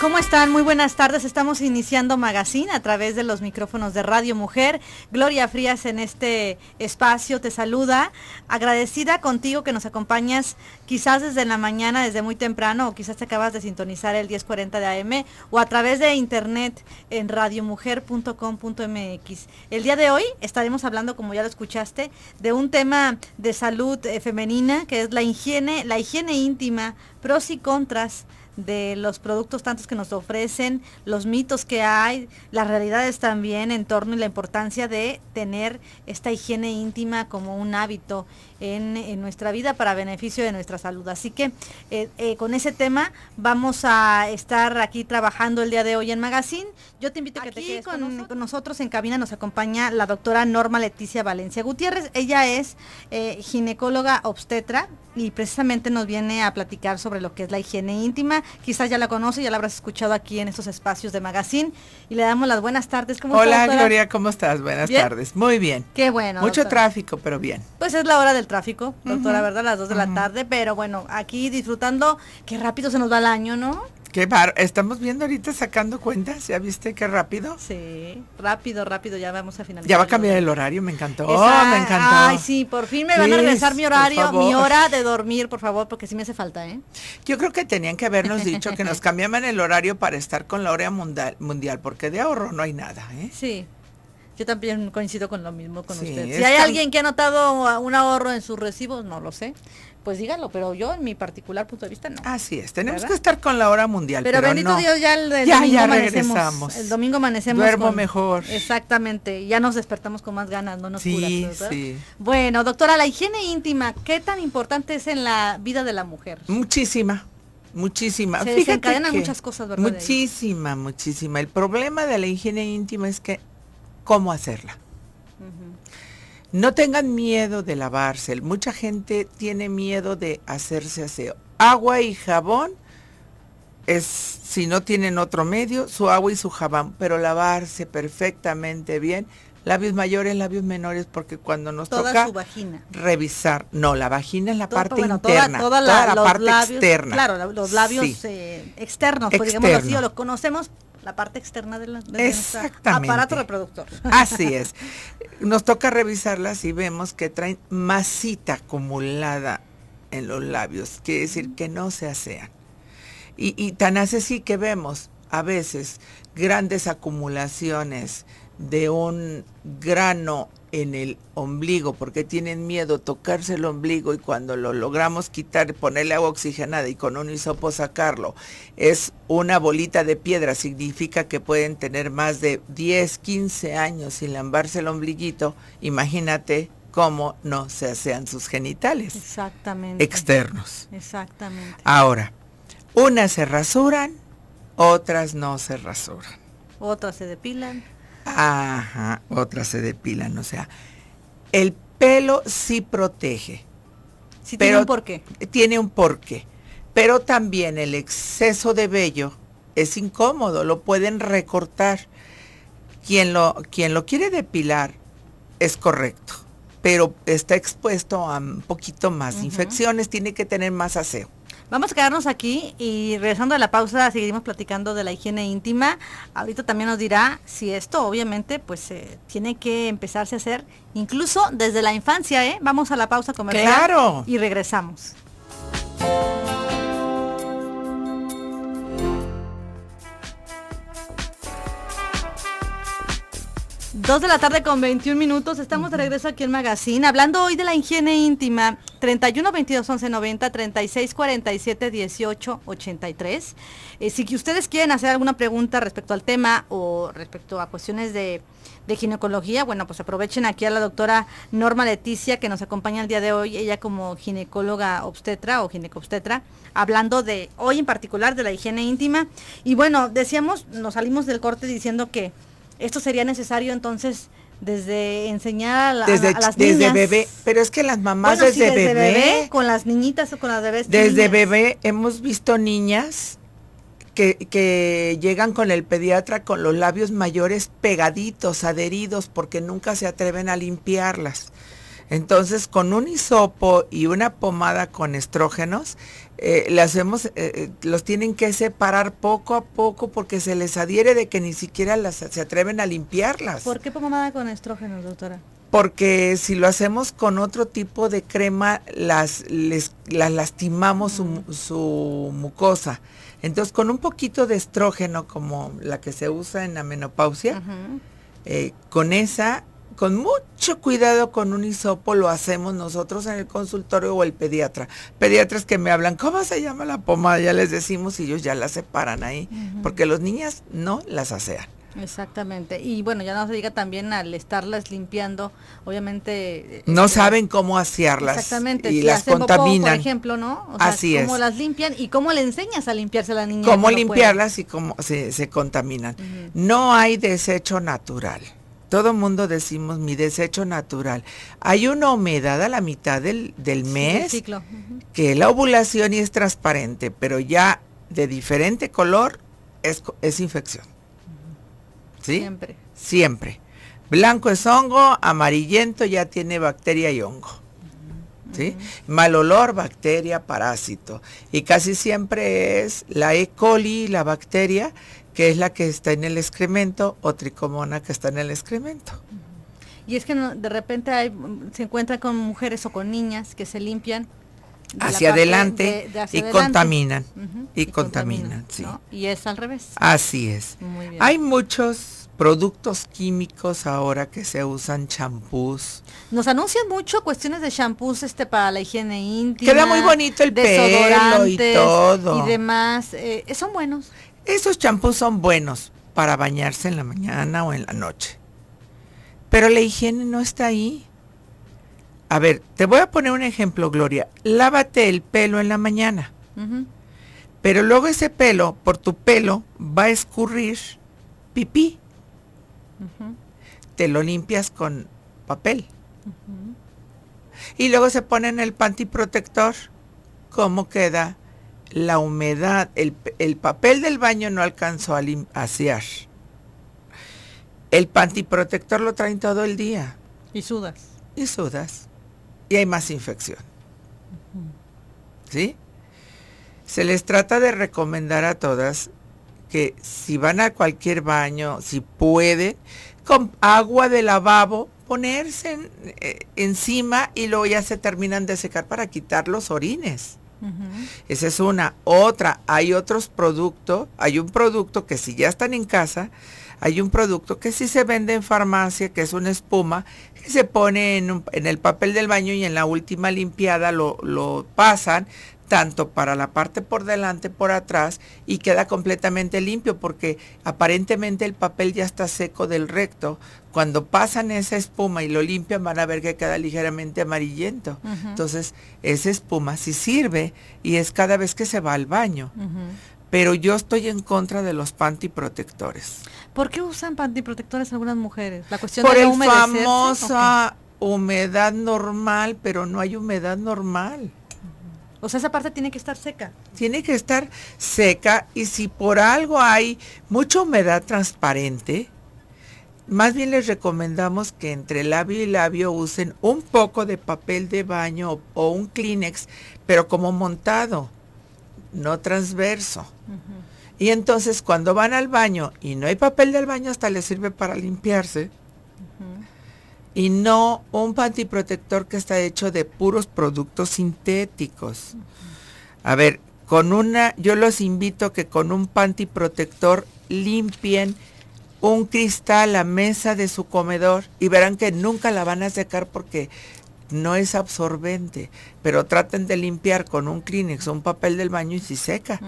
¿Cómo están? Muy buenas tardes. Estamos iniciando Magazine a través de los micrófonos de Radio Mujer. Gloria Frías en este espacio te saluda. Agradecida contigo que nos acompañas quizás desde la mañana, desde muy temprano, o quizás te acabas de sintonizar el 1040 de AM o a través de internet en radiomujer.com.mx. El día de hoy estaremos hablando, como ya lo escuchaste, de un tema de salud eh, femenina que es la higiene, la higiene íntima, pros y contras de los productos tantos que nos ofrecen, los mitos que hay, las realidades también en torno y la importancia de tener esta higiene íntima como un hábito en, nuestra vida para beneficio de nuestra salud. Así que eh, eh, con ese tema vamos a estar aquí trabajando el día de hoy en Magazine. Yo te invito a que te quedes con, nosotros. en cabina. Nos acompaña la doctora Norma Leticia Valencia Gutiérrez. Ella es eh, ginecóloga obstetra y precisamente nos viene a platicar sobre lo que es la higiene íntima. Quizás ya la conoce, ya la habrás escuchado aquí en estos espacios de Magazine. Y le damos las buenas tardes. Hola, Gloria, ¿cómo estás? Buenas tardes. Muy bien. Qué bueno. Mucho tráfico, pero bien. Pues es la hora del tráfico, doctora, ¿verdad? Las dos de la tarde, pero bueno, aquí disfrutando, qué rápido se nos va el año, ¿no? Qué bar, estamos viendo ahorita sacando cuentas, ¿ya viste qué rápido? Sí, rápido, rápido, ya vamos a final Ya va a cambiar el horario, me encantó, Ay, sí, por fin me van a regresar mi horario, mi hora de dormir, por favor, porque si me hace falta, ¿eh? Yo creo que tenían que habernos dicho que nos cambiaban el horario para estar con la hora mundial, mundial porque de ahorro no hay nada, ¿eh? Sí, yo también coincido con lo mismo con usted. Si hay alguien que ha notado un ahorro en sus recibos, no lo sé. Pues díganlo, pero yo en mi particular punto de vista no. Así es, tenemos que estar con la hora mundial. Pero, bendito Dios, ya el, ya, domingo ya regresamos. El domingo amanecemos. Duermo mejor. Exactamente, ya nos despertamos con más ganas, no nos sí, sí. Bueno, doctora, la higiene íntima, ¿qué tan importante es en la vida de la mujer? Muchísima. Muchísima. Se desencadenan muchas cosas, ¿verdad? Muchísima, muchísima. El problema de la higiene íntima es que cómo hacerla. No tengan miedo de lavarse. Mucha gente tiene miedo de hacerse aseo. Agua y jabón es, si no tienen otro medio, su agua y su jabón, pero lavarse perfectamente bien. Labios mayores, labios menores, porque cuando nos toca su vagina. revisar, no, la vagina es la parte interna, toda, la, parte externa. Claro, los labios eh, externos, Porque Externo. digamos los conocemos la parte externa del aparato reproductor. Así es. Nos toca revisarlas y vemos que traen masita acumulada en los labios, quiere decir que no se asean. Y, y tan así que vemos a veces grandes acumulaciones de un grano en el ombligo, porque tienen miedo tocarse el ombligo y cuando lo logramos quitar, ponerle agua oxigenada y con un hisopo sacarlo, es una bolita de piedra, significa que pueden tener más de 10, 15 años sin lambarse el ombliguito, imagínate cómo no se asean sus genitales. Externos. Exactamente. Ahora, unas se rasuran, otras no se rasuran. Otras se depilan Ajá, otras se depilan, o sea, el pelo sí protege. Sí tiene un porqué. Tiene un porqué. Pero también el exceso de vello es incómodo, lo pueden recortar. Quien lo, quien lo quiere depilar es correcto, pero está expuesto a un poquito más infecciones, tiene que tener más aseo. Vamos a quedarnos aquí y regresando a la pausa seguiremos platicando de la higiene íntima. Ahorita también nos dirá si esto obviamente pues eh, tiene que empezarse a hacer incluso desde la infancia. ¿eh? Vamos a la pausa comercial claro. y regresamos. Dos de la tarde con 21 minutos, estamos de regreso aquí en Magazine, hablando hoy de la higiene íntima, 31 22 11 90, 36 47 18 83. tres. Eh, si ustedes quieren hacer alguna pregunta respecto al tema o respecto a cuestiones de, de ginecología, bueno, pues aprovechen aquí a la doctora Norma Leticia que nos acompaña el día de hoy, ella como ginecóloga obstetra o ginecobstetra, hablando de hoy en particular de la higiene íntima. Y bueno, decíamos, nos salimos del corte diciendo que esto sería necesario entonces desde enseñar a, las niñas. Desde bebé, pero es que las mamás desde, bebé, Con las niñitas o con las bebés. Desde bebé hemos visto niñas que, que, llegan con el pediatra con los labios mayores pegaditos, adheridos, porque nunca se atreven a limpiarlas. Entonces, con un hisopo y una pomada con estrógenos, eh, hacemos, eh, eh, los tienen que separar poco a poco porque se les adhiere de que ni siquiera se atreven a limpiarlas. ¿Por qué pomada con estrógenos, doctora? Porque si lo hacemos con otro tipo de crema, las, lastimamos su, mucosa. Entonces, con un poquito de estrógeno, como la que se usa en la menopausia, con esa con mucho cuidado con un hisopo lo hacemos nosotros en el consultorio o el pediatra. Pediatras que me hablan, ¿cómo se llama la pomada? Ya les decimos y ellos ya la separan ahí, porque los niñas no las asean. Exactamente. Y bueno, ya no se diga también al estarlas limpiando, obviamente... Eh, no eh, saben cómo asearlas. Exactamente. Y las contaminan. por ejemplo, ¿no? O sea, cómo las limpian y cómo le enseñas a limpiarse a la niña. Cómo limpiarlas y cómo se, contaminan. No hay desecho natural. Todo mundo decimos mi desecho natural. Hay una humedad a la mitad del, mes, que la ovulación y es transparente, pero ya de diferente color es, infección. ¿Sí? Siempre. Siempre. Blanco es hongo, amarillento ya tiene bacteria y hongo. ¿Sí? Mal olor, bacteria, parásito. Y casi siempre es la E. coli, la bacteria, que es la que está en el excremento, o tricomona que está en el excremento. Y es que de repente se encuentra con mujeres o con niñas que se limpian hacia adelante y contaminan. y, contaminan, sí. Y es al revés. Así es. Hay muchos productos químicos ahora que se usan champús. Nos anuncian mucho cuestiones de champús este para la higiene íntima. Queda muy bonito el pelo y todo. Y demás. Eh, son buenos. Esos champús son buenos para bañarse en la mañana o en la noche. Pero la higiene no está ahí. A ver, te voy a poner un ejemplo, Gloria. Lávate el pelo en la mañana. Pero luego ese pelo, por tu pelo, va a escurrir pipí. Te lo limpias con papel. Y luego se pone en el pantiprotector cómo queda la humedad. El, papel del baño no alcanzó a, asear. El pantiprotector lo traen todo el día. Y sudas. Y sudas. Y hay más infección. ¿Sí? Se les trata de recomendar a todas que si van a cualquier baño, si pueden, con agua de lavabo, ponerse eh, encima y luego ya se terminan de secar para quitar los orines. Esa es una. Otra, hay otros productos, hay un producto que si ya están en casa, hay un producto que sí se vende en farmacia, que es una espuma, que se pone en, el papel del baño y en la última limpiada lo, lo pasan, tanto para la parte por delante, por atrás, y queda completamente limpio porque aparentemente el papel ya está seco del recto. Cuando pasan esa espuma y lo limpian van a ver que queda ligeramente amarillento. Entonces, esa espuma sí sirve y es cada vez que se va al baño. Pero yo estoy en contra de los protectores. ¿Por qué usan pantiprotectores algunas mujeres? La cuestión por de la famosa humedad normal, pero no hay humedad normal. O sea, esa parte tiene que estar seca. Tiene que estar seca y si por algo hay mucha humedad transparente, más bien les recomendamos que entre labio y labio usen un poco de papel de baño o, un Kleenex, pero como montado, no transverso. Y entonces cuando van al baño y no hay papel del baño, hasta les sirve para limpiarse y no un pantiprotector que está hecho de puros productos sintéticos. A ver, con una, yo los invito que con un pantiprotector limpien un cristal a mesa de su comedor y verán que nunca la van a secar porque no es absorbente, pero traten de limpiar con un Kleenex o un papel del baño y si seca.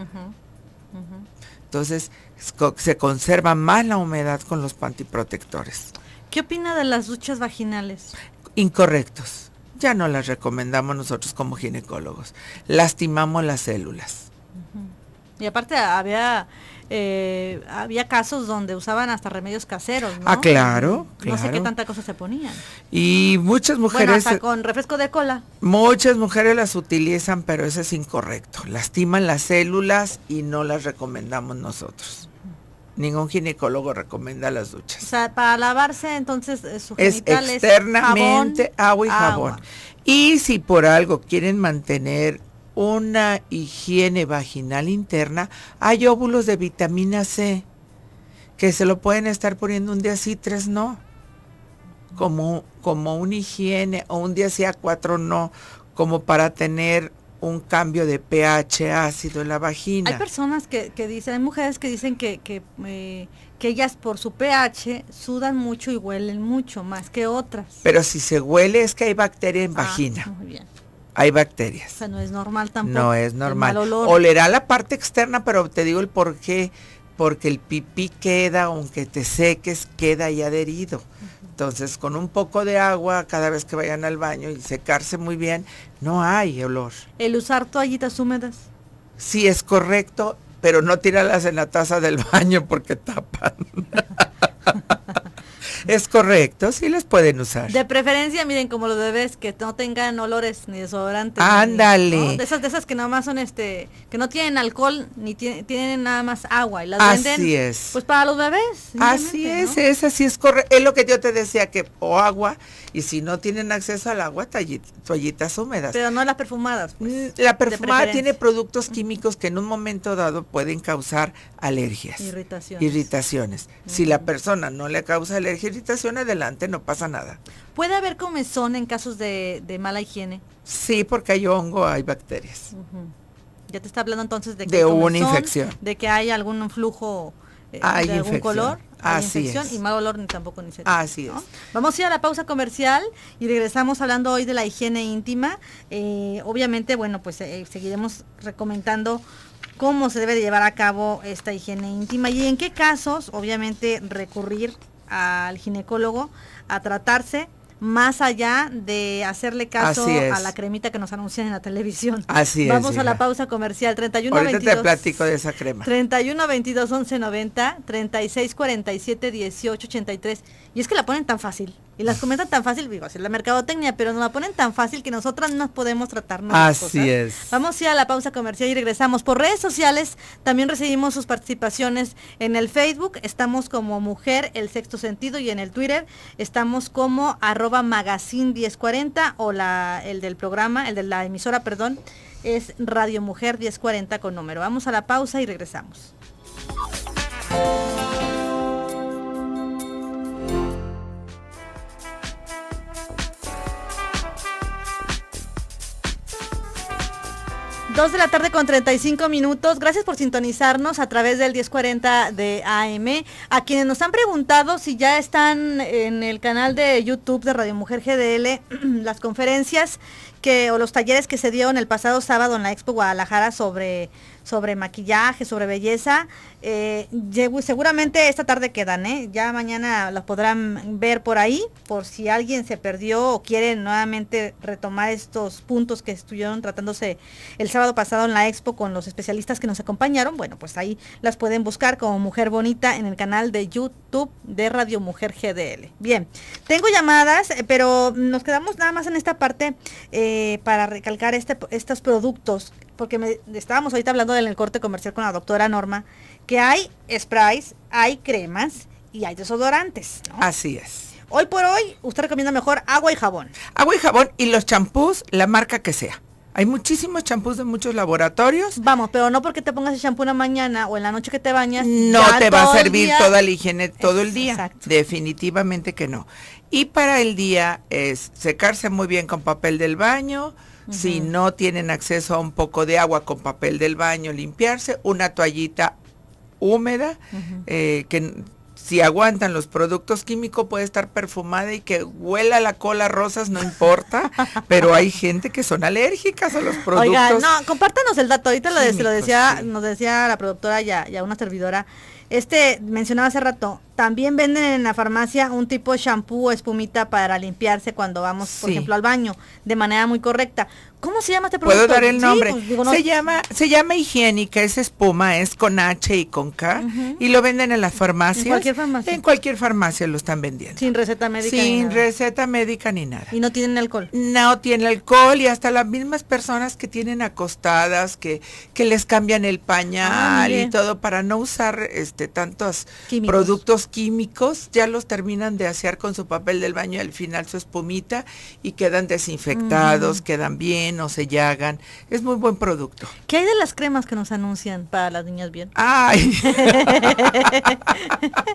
Entonces, se conserva más la humedad con los pantiprotectores. ¿Qué opina de las duchas vaginales? Incorrectos. Ya no las recomendamos nosotros como ginecólogos. Lastimamos las células. Y aparte había eh, había casos donde usaban hasta remedios caseros. ¿no? Ah, claro, claro. No sé qué tanta cosa se ponían. Y muchas mujeres... Bueno, hasta con refresco de cola. Muchas mujeres las utilizan, pero eso es incorrecto. Lastiman las células y no las recomendamos nosotros ningún ginecólogo recomienda las duchas. O sea, para lavarse entonces eh, su es externamente agua y jabón. Y si por algo quieren mantener una higiene vaginal interna, hay óvulos de vitamina C que se lo pueden estar poniendo un día sí, tres no. Como, como una higiene o un día sí a cuatro no, como para tener un cambio de pH ácido en la vagina. Hay personas que, que dicen, hay mujeres que dicen que, eh, que, ellas por su pH sudan mucho y huelen mucho, más que otras. Pero si se huele es que hay bacteria en ah, vagina. Muy bien. Hay bacterias. O sea, no es normal tampoco. No es normal. Olerá la parte externa, pero te digo el por qué. Porque el pipí queda, aunque te seques, queda ahí adherido. Entonces, con un poco de agua cada vez que vayan al baño y secarse muy bien, no hay olor. ¿El usar toallitas húmedas? Sí, es correcto, pero no tirarlas en la taza del baño porque tapan. Es correcto, sí les pueden usar. De preferencia, miren, como los bebés, que no tengan olores ni desodorantes. Ándale. De esas, de esas que nada más son este, que no tienen alcohol ni tienen nada más agua. Y las Así es. Pues para los bebés. Así es, es así es correcto. Es lo que yo te decía, que o agua, y si no tienen acceso al agua, toallitas húmedas. Pero no las perfumadas. Pues, mm, la perfumada tiene productos químicos que en un momento dado pueden causar alergias. Irritaciones. Irritaciones. Si la persona no le causa alergia, irritación, adelante, no pasa nada. ¿Puede haber comezón en casos de, mala higiene? Sí, porque hay hongo, hay bacterias. Ya te está hablando entonces de que de una infección, de que hay algún flujo eh, de un color, hay infección y mal olor ni tampoco ni se. Así Vamos a ir a la pausa comercial y regresamos hablando hoy de la higiene íntima. Eh, obviamente, bueno, pues eh, seguiremos recomendando cómo se debe llevar a cabo esta higiene íntima y en qué casos, obviamente, recurrir al ginecólogo a tratarse más allá de hacerle caso a la cremita que nos anuncian en la televisión. Así Vamos es. Vamos a la pausa comercial 31 22, te platico de esa crema. 31 22 11 90 36 47 18 83 y es que la ponen tan fácil. Y las comentan tan fácil, digo, es la mercadotecnia, pero nos la ponen tan fácil que nosotras no podemos tratarnos. Así cosas. es. Vamos a la pausa comercial y regresamos. Por redes sociales también recibimos sus participaciones en el Facebook. Estamos como Mujer El Sexto Sentido y en el Twitter estamos como arroba magazine 1040 o la, el del programa, el de la emisora, perdón, es Radio Mujer 1040 con número. Vamos a la pausa y regresamos. Dos de la tarde con 35 minutos. Gracias por sintonizarnos a través del 1040 de AM. A quienes nos han preguntado si ya están en el canal de YouTube de Radio Mujer GDL las conferencias que, o los talleres que se dieron el pasado sábado en la Expo Guadalajara sobre, sobre maquillaje, sobre belleza, eh, seguramente esta tarde quedan, ¿eh? ya mañana los podrán ver por ahí, por si alguien se perdió o quiere nuevamente retomar estos puntos que estuvieron tratándose el sábado pasado en la Expo con los especialistas que nos acompañaron, bueno, pues ahí las pueden buscar como Mujer Bonita en el canal de YouTube de Radio Mujer GDL. Bien, tengo llamadas, eh, pero nos quedamos nada más en esta parte. Eh, eh, para recalcar este, estos productos, porque estábamos ahorita hablando del corte comercial con la doctora Norma, que hay sprays, hay cremas y hay desodorantes. Así es. Hoy por hoy, usted recomienda mejor agua y jabón. Agua y jabón y los champús, la marca que sea. Hay muchísimos champús de muchos laboratorios. Vamos, pero no porque te pongas el champú una mañana o en la noche que te bañas. No te va a servir toda la higiene todo el día. Definitivamente que no. Y para el día es secarse muy bien con papel del baño, si no tienen acceso a un poco de agua con papel del baño, limpiarse, una toallita húmeda, eh, que si aguantan los productos químicos puede estar perfumada y que huela la cola rosas, no importa, pero hay gente que son alérgicas a los productos. Oiga, no, compártanos el dato, ahorita lo decía, nos decía la productora ya, ya una servidora este, mencionaba hace rato, también venden en la farmacia un tipo de shampoo o espumita para limpiarse cuando vamos, por ejemplo, al baño, de manera muy correcta. ¿Cómo se llama este producto? Puedo dar el nombre. Pues, se llama, se llama higiénica, es espuma, es con H y con K, y lo venden en las farmacias. En cualquier farmacia. En cualquier farmacia lo están vendiendo. Sin receta médica. Sin receta médica ni nada. Y no tienen alcohol. No tiene alcohol y hasta las mismas personas que tienen acostadas, que, que les cambian el ah, pañal y todo para no usar este tantos productos químicos, ya los terminan de asear con su papel del baño y al final su espumita y quedan desinfectados, quedan bien o se llagan. Es muy buen producto. ¿Qué hay de las cremas que nos anuncian para las niñas bien? ¡Ay!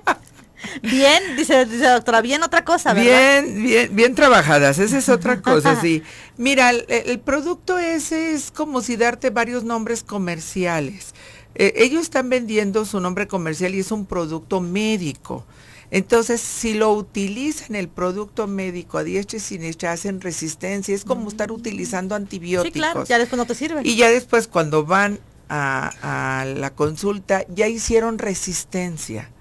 Bien, dice, la doctora, bien otra cosa, Bien, bien, bien trabajadas, esa es otra cosa, sí. Mira, el, el producto ese es como si darte varios nombres comerciales. Eh, ellos están vendiendo su nombre comercial y es un producto médico. Entonces, si lo utilizan el producto médico a diestra y siniestra, hacen resistencia. Es como estar mm. utilizando antibióticos. Sí, claro, ya después no te sirven. Y ya después cuando van a la consulta, ya hicieron resistencia.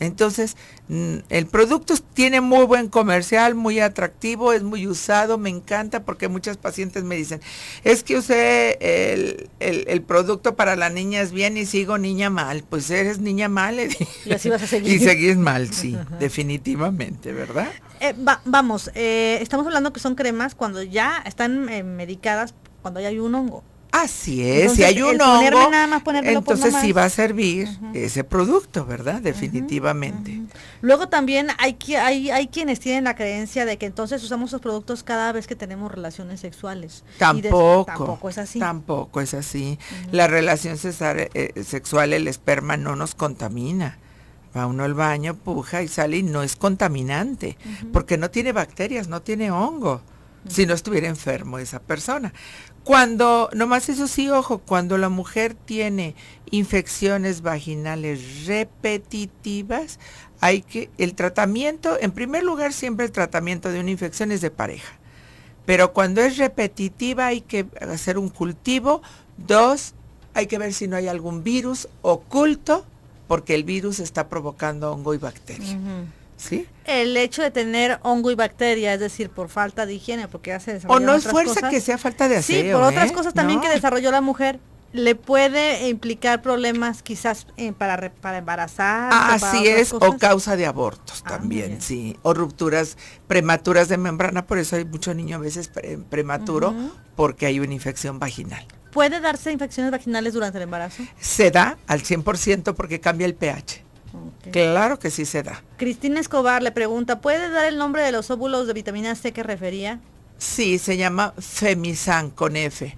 Entonces, mm, el producto tiene muy buen comercial, muy atractivo, es muy usado, me encanta porque muchas pacientes me dicen, es que usé el, producto para la niña es bien y sigo niña mal. Pues eres niña mal. Y así vas a seguir. Y seguís mal, sí, definitivamente, ¿verdad? Eh, vamos, eh, estamos hablando que son cremas cuando ya están eh, medicadas, cuando ya hay un hongo. Así es, si hay un entonces sí va a servir ese producto, ¿verdad? Definitivamente. Luego también hay, hay, hay quienes tienen la creencia de que entonces usamos los productos cada vez que tenemos relaciones sexuales. Tampoco. tampoco es así. Tampoco es así. La relación eh, sexual, el esperma no nos contamina va uno al baño, puja y sale y no es contaminante, porque no tiene bacterias, no tiene hongo si no estuviera enfermo esa persona. Cuando, nomás eso sí, ojo, cuando la mujer tiene infecciones vaginales repetitivas, hay que, el tratamiento, en primer lugar siempre el tratamiento de una infección es de pareja, pero cuando es repetitiva hay que hacer un cultivo, dos, hay que ver si no hay algún virus oculto, porque el virus está provocando hongo y bacteria. El hecho de tener hongo y bacteria, es decir, por falta de higiene, porque hace O no es fuerza que sea falta de aseo. Sí, por otras ¿eh? cosas también que desarrolló la mujer, le puede implicar problemas quizás eh, para, para embarazar. Ah, así es, o causa de abortos ah, también, sí, o rupturas prematuras de membrana, por eso hay mucho niño a veces prematuro, porque hay una infección vaginal. ¿Puede darse infecciones vaginales durante el embarazo? Se da al 100% porque cambia el pH. Claro que sí se da. Cristina Escobar le pregunta, ¿puede dar el nombre de los óvulos de vitamina C que refería? Sí, se llama Femisan con F.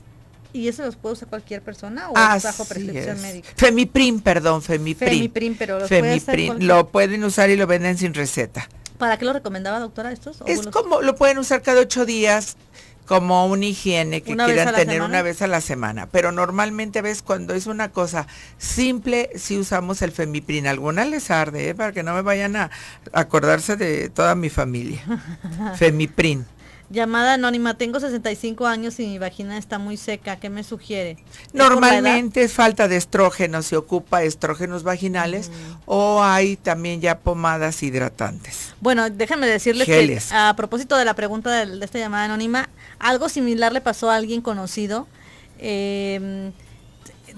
¿Y eso los puede usar cualquier persona o es bajo prescripción médica? Femiprim, perdón, Femiprim. Femiprim, pero los Femiprim. Puede lo pueden usar y lo venden sin receta. ¿Para qué lo recomendaba, doctora, estos? Óvulos? Es como, lo pueden usar cada ocho días como una higiene que quieran tener una vez a la semana. Pero normalmente ves cuando es una cosa simple, si usamos el femiprin. alguna les arde, ¿eh? para que no me vayan a acordarse de toda mi familia. femiprin. Llamada anónima, tengo 65 años y mi vagina está muy seca, ¿qué me sugiere? Normalmente es falta de estrógeno, se ocupa estrógenos vaginales mm. o hay también ya pomadas hidratantes. Bueno, déjenme decirles que a propósito de la pregunta de, esta llamada anónima, algo similar le pasó a alguien conocido. Em,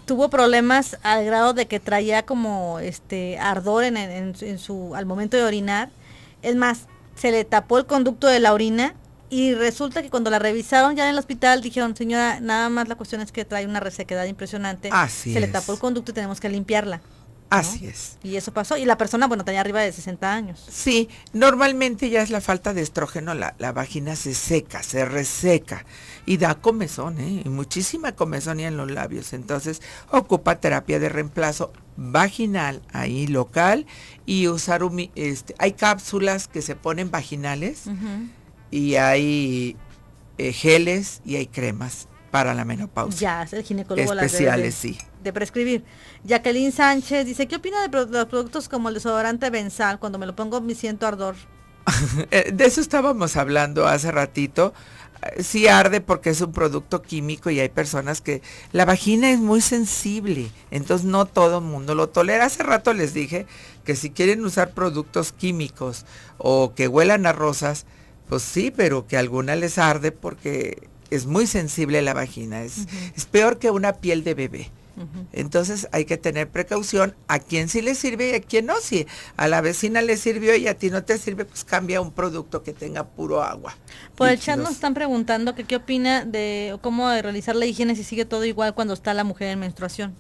tuvo problemas al grado de que traía como este ardor en, en su al momento de orinar. Es más, se le tapó el conducto de la orina y resulta que cuando la revisaron ya en el hospital dijeron, señora, nada más la cuestión es que trae una resequedad impresionante. Así Se le tapó el conducto y tenemos que limpiarla. Así es. Y eso pasó. Y la persona, bueno, tenía arriba de 60 años. Sí, normalmente ya es la falta de estrógeno, la, vagina se seca, se reseca y da comezón, ¿eh? y muchísima comezón en los labios. Entonces, ocupa terapia de reemplazo vaginal, ahí local, y usar, un, este, hay cápsulas que se ponen vaginales y hay eh, geles y hay cremas para la menopausia. Ya, es el ginecólogo Especiales, de, sí. De prescribir. Jacqueline Sánchez dice, ¿qué opina de los productos como el desodorante Benzal? Cuando me lo pongo me siento ardor. Eh, de eso estábamos hablando hace ratito. Eh, sí arde porque es un producto químico y hay personas que la vagina es muy sensible, entonces no todo el mundo lo tolera. Hace rato les dije que si quieren usar productos químicos o que huelan a rosas, pues sí, pero que alguna les arde porque es muy sensible la vagina, es, es peor que una piel de bebé. Entonces hay que tener precaución a quién sí le sirve y a quién no. Si a la vecina le sirvió y a ti no te sirve, pues cambia un producto que tenga puro agua. Por el chat nos están preguntando que qué opina de cómo realizar la higiene si sigue todo igual cuando está la mujer en menstruación,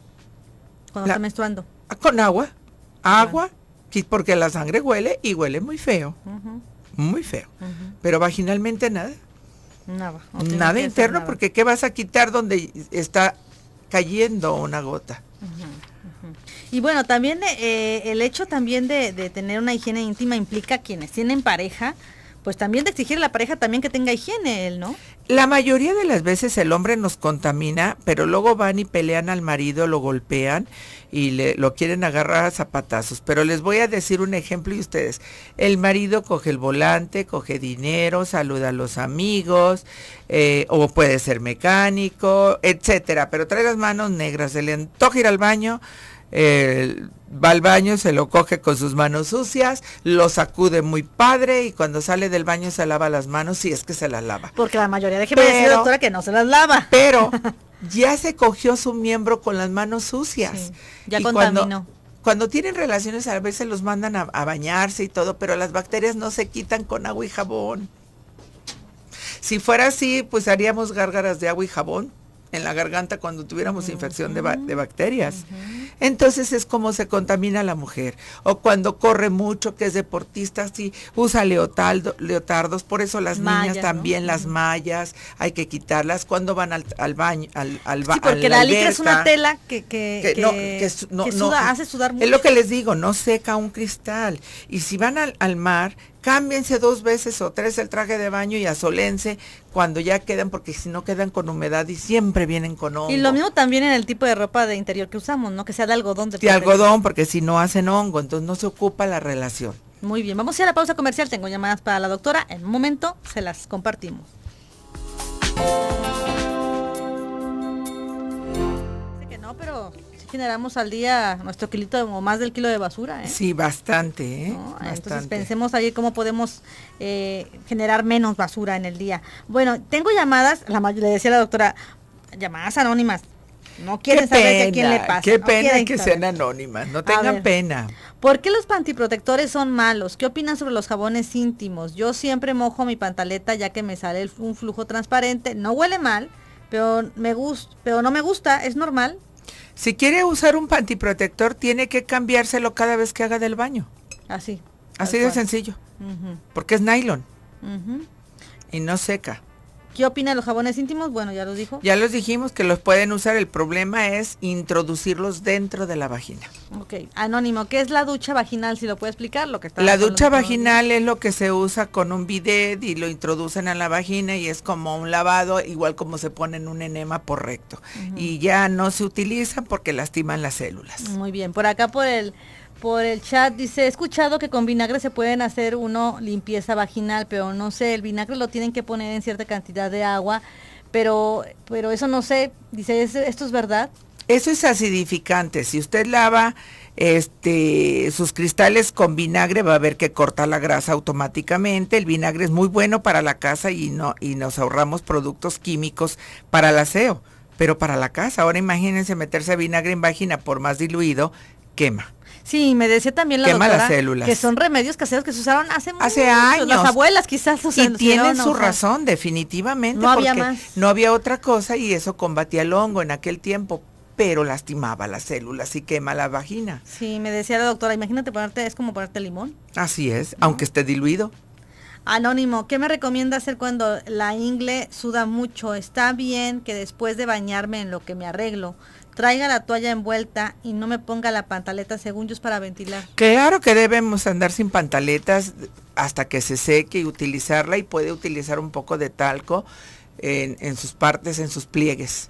cuando está menstruando. Ah, con agua, agua, porque la sangre huele y huele muy feo muy feo. Pero vaginalmente nada. Nada. Nada interno porque ¿qué vas a quitar donde está cayendo una gota? Y bueno, también eh, el hecho también de, de, tener una higiene íntima implica quienes tienen pareja, pues también de exigir a la pareja también que tenga higiene él, ¿no? La mayoría de las veces el hombre nos contamina, pero luego van y pelean al marido, lo golpean y le, lo quieren agarrar a zapatazos. Pero les voy a decir un ejemplo y ustedes. El marido coge el volante, coge dinero, saluda a los amigos, eh, o puede ser mecánico, etcétera. Pero trae las manos negras, se le antoja ir al baño. Eh, va al baño, se lo coge con sus manos sucias, lo sacude muy padre y cuando sale del baño se lava las manos si es que se las lava. Porque la mayoría de gente doctora que no se las lava. Pero ya se cogió su miembro con las manos sucias. ya contaminó. Cuando, tienen relaciones a veces los mandan a, bañarse y todo, pero las bacterias no se quitan con agua y jabón. Si fuera así, pues haríamos gárgaras de agua y jabón en la garganta cuando tuviéramos infección de, bacterias. Entonces es como se contamina la mujer. O cuando corre mucho, que es deportista, sí, usa leotardos. Por eso las niñas también, las mallas, hay que quitarlas. Cuando van al, baño, al, porque la, la es una tela que, no, hace sudar mucho. Es lo que les digo, no seca un cristal. Y si van al, al mar, cámbiense dos veces o tres el traje de baño y asolense cuando ya quedan, porque si no quedan con humedad y siempre vienen con hongo. Y lo mismo también en el tipo de ropa de interior que usamos, ¿no? Que sea de algodón. De, algodón, porque si no hacen hongo, entonces no se ocupa la relación. Muy bien, vamos a ir a la pausa comercial. Tengo llamadas para la doctora. En un momento se las compartimos. Que no, pero generamos al día nuestro kilito o más del kilo de basura. ¿eh? Sí, bastante, ¿eh? Entonces pensemos ahí cómo podemos eh, generar menos basura en el día. Bueno, tengo llamadas, la le decía la doctora, llamadas anónimas. No quieren saber quién le pasa. Qué pena que sean anónimas, no tengan pena. ¿Por qué los pantiprotectores son malos? ¿Qué opinan sobre los jabones íntimos? Yo siempre mojo mi pantaleta ya que me sale un flujo transparente. No huele mal, pero, me gusta pero no me gusta, es normal. Si quiere usar un pantiprotector, tiene que cambiárselo cada vez que haga del baño. Así. Así de sencillo. Porque es nylon. Y no seca. ¿Qué opina de los jabones íntimos? Bueno, ya los dijo. Ya los dijimos que los pueden usar. El problema es introducirlos dentro de la vagina. Ok. Anónimo, ¿qué es la ducha vaginal? Si lo puede explicar, lo que está. La ducha vaginal es lo que se usa con un bidet y lo introducen a la vagina y es como un lavado, igual como se pone en un enema por recto. Y ya no se utiliza porque lastiman las células. Muy bien. Por acá por el por el chat dice, he escuchado que con vinagre se pueden hacer uno limpieza vaginal, pero no sé, el vinagre lo tienen que poner en cierta cantidad de agua, pero, pero eso no sé, dice, ¿esto es verdad? Eso es acidificante, si usted lava este, sus cristales con vinagre va a ver que corta la grasa automáticamente. El vinagre es muy bueno para la casa y, no, y nos ahorramos productos químicos para el aseo, pero para la casa. Ahora imagínense meterse vinagre en vagina por más diluido, quema. Sí, me decía también la doctora que son remedios caseros que se usaron hace, hace muchos, años. Las abuelas quizás usaron. Y tienen su razón, definitivamente, no porque no había otra cosa y eso combatía el hongo en aquel tiempo pero lastimaba las células y quema la vagina. Sí, me decía la doctora, imagínate ponerte, es como ponerte limón. Así es, aunque esté diluido. Anónimo, ¿qué me recomienda hacer cuando la ingle suda mucho? Está bien que después de bañarme en lo que me arreglo, traiga la toalla envuelta y no me ponga la pantaleta según yo es para ventilar. Claro que debemos andar sin pantaletas hasta que se seque y utilizarla y puede utilizar un poco de talco. En, sus partes, en sus pliegues.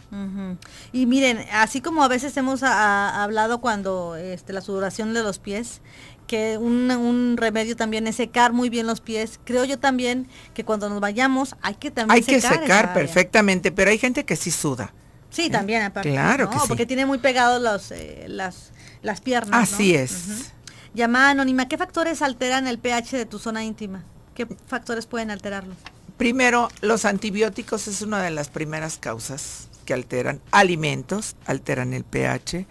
Y miren, así como a veces hemos hablado cuando este, la sudoración de los pies, que un, remedio también es secar muy bien los pies. Creo yo también que cuando nos vayamos hay que también secar. Hay que secar perfectamente, pero hay gente que sí suda. Sí, ¿Eh? también aparte. Claro que sí. Porque tiene muy pegados los, eh, las, las piernas. Así es. Llamada anónima, ¿qué factores alteran el pH de tu zona íntima? ¿Qué factores pueden alterarlo? Primero, los antibióticos es una de las primeras causas que alteran. Alimentos alteran el pH.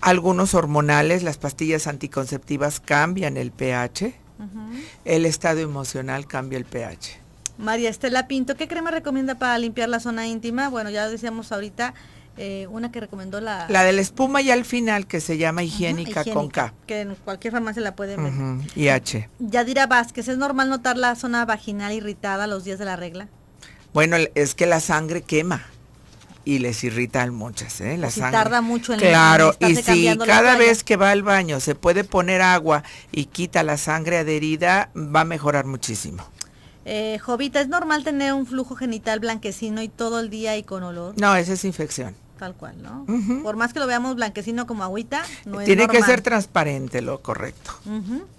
Algunos hormonales, las pastillas anticonceptivas cambian el pH. El estado emocional cambia el pH. María Estela Pinto, ¿qué crema recomienda para limpiar la zona íntima? Bueno, ya decíamos ahorita eh, una que recomendó la... La de la espuma y al final, que se llama higiénica, con K. Que en cualquier farmacia la puede ver. y H. Yadira Vázquez, ¿es normal notar la zona vaginal irritada los días de la regla? Bueno, es que la sangre quema y les irrita muchas, ¿eh? La tarda mucho en Claro, y si cada vez que va al baño se puede poner agua y quita la sangre adherida, va a mejorar muchísimo. Eh, Jovita, ¿es normal tener un flujo genital blanquecino y todo el día y con olor? No, esa es infección. Tal cual, ¿no? Por más que lo veamos blanquecino como agüita, no es normal. que ser transparente, lo correcto.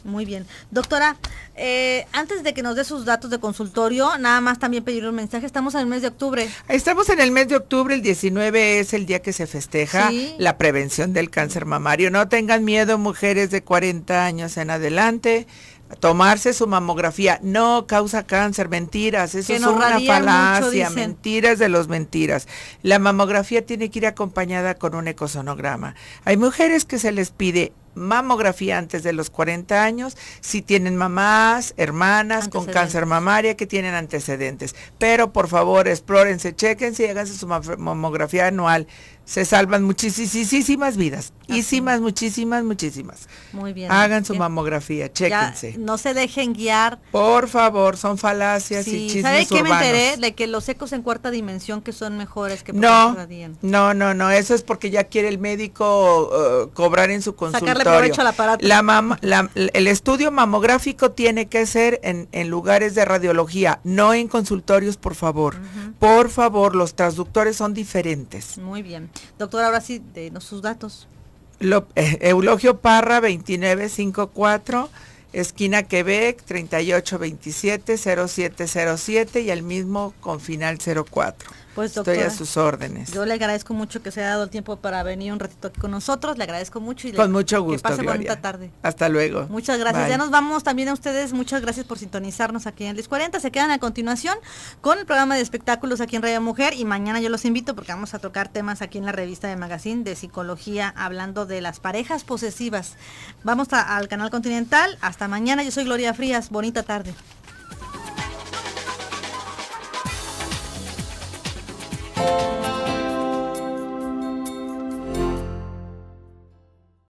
Muy bien. Doctora, eh, antes de que nos dé sus datos de consultorio, nada más también pedir un mensaje. Estamos en el mes de octubre. Estamos en el mes de octubre, el 19 es el día que se festeja la prevención del cáncer mamario. No tengan miedo, mujeres de 40 años en adelante tomarse su mamografía no causa cáncer, mentiras, eso es una falacia, mentiras de los mentiras. La mamografía tiene que ir acompañada con un ecosonograma. Hay mujeres que se les pide mamografía antes de los 40 años, si tienen mamás, hermanas con cáncer mamaria que tienen antecedentes. Pero por favor, explórense, chequense y háganse su mamografía anual se salvan muchísimas vidas. Muchísimas, muchísimas, muchísimas. Muy bien. Hagan su mamografía, chéquense. no se dejen guiar. Por favor, son falacias y chismes ¿Sabe qué me enteré? De que los ecos en cuarta dimensión que son mejores que por no, no, no, no, eso es porque ya quiere el médico eh, cobrar en su consultorio. Sacarle provecho al aparato. La, mam el estudio mamográfico tiene que ser en, lugares de radiología, no en consultorios, por favor. Por favor, los transductores son diferentes. Muy bien. Doctora, ahora sí, denos sus datos. Eh, Eulogio Parra, 2954, esquina Quebec, 3827-0707 y el mismo con final 04. Pues doctora, estoy a sus órdenes. Yo le agradezco mucho que se haya dado el tiempo para venir un ratito aquí con nosotros. Le agradezco mucho y con mucho gusto, que pase bonita tarde. Hasta luego. Muchas gracias. Ya nos vamos también a ustedes. Muchas gracias por sintonizarnos aquí en Liz 40. Se quedan a continuación con el programa de espectáculos aquí en Radio Mujer y mañana yo los invito porque vamos a tocar temas aquí en la revista de Magazine de psicología hablando de las parejas posesivas. Vamos al canal continental. Hasta mañana. Yo soy Gloria Frías. Bonita tarde.